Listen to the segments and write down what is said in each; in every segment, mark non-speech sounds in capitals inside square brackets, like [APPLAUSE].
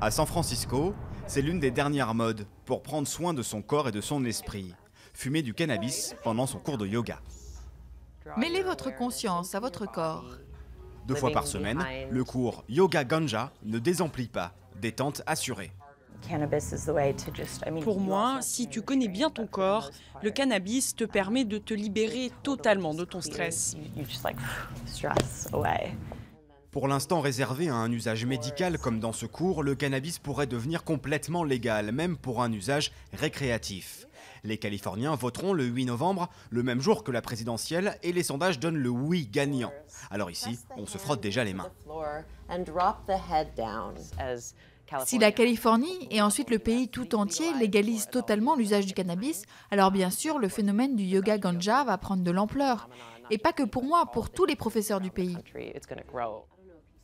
À San Francisco, c'est l'une des dernières modes pour prendre soin de son corps et de son esprit. Fumer du cannabis pendant son cours de yoga. Mêlez votre conscience à votre corps. Deux fois par semaine, le cours Yoga Ganja ne désemplit pas. Détente assurée. Pour moi, si tu connais bien ton corps, le cannabis te permet de te libérer totalement de ton stress. [SIGHS] Pour l'instant réservé à un usage médical comme dans ce cours, le cannabis pourrait devenir complètement légal, même pour un usage récréatif. Les Californiens voteront le 8 novembre, le même jour que la présidentielle, et les sondages donnent le oui gagnant. Alors ici, on se frotte déjà les mains. Si la Californie et ensuite le pays tout entier légalisent totalement l'usage du cannabis, alors bien sûr le phénomène du yoga ganja va prendre de l'ampleur. Et pas que pour moi, pour tous les professeurs du pays.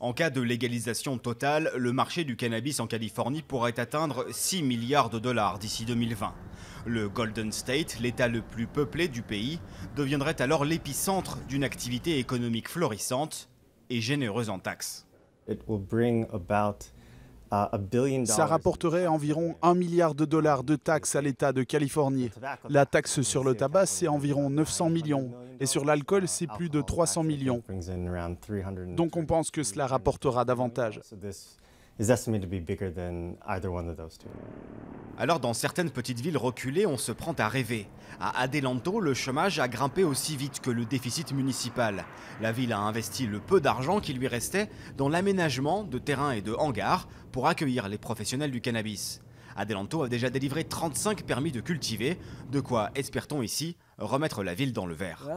En cas de légalisation totale, le marché du cannabis en Californie pourrait atteindre 6 milliards de dollars d'ici 2020. Le Golden State, l'État le plus peuplé du pays, deviendrait alors l'épicentre d'une activité économique florissante et généreuse en taxes. Ça rapporterait environ 1 milliard de dollars de taxes à l'État de Californie. La taxe sur le tabac, c'est environ 900 millions. Et sur l'alcool, c'est plus de 300 millions. Donc on pense que cela rapportera davantage. Alors dans certaines petites villes reculées, on se prend à rêver. À Adelanto, le chômage a grimpé aussi vite que le déficit municipal. La ville a investi le peu d'argent qui lui restait dans l'aménagement de terrains et de hangars pour accueillir les professionnels du cannabis. Adelanto a déjà délivré 35 permis de cultiver, de quoi, espère-t-on ici, remettre la ville dans le vert.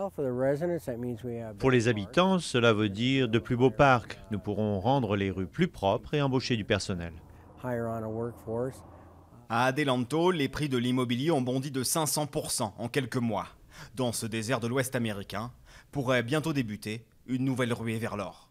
Pour les habitants, cela veut dire de plus beaux parcs. Nous pourrons rendre les rues plus propres et embaucher du personnel. À Adelanto, les prix de l'immobilier ont bondi de 500% en quelques mois. Dans ce désert de l'Ouest américain, pourrait bientôt débuter une nouvelle ruée vers l'or.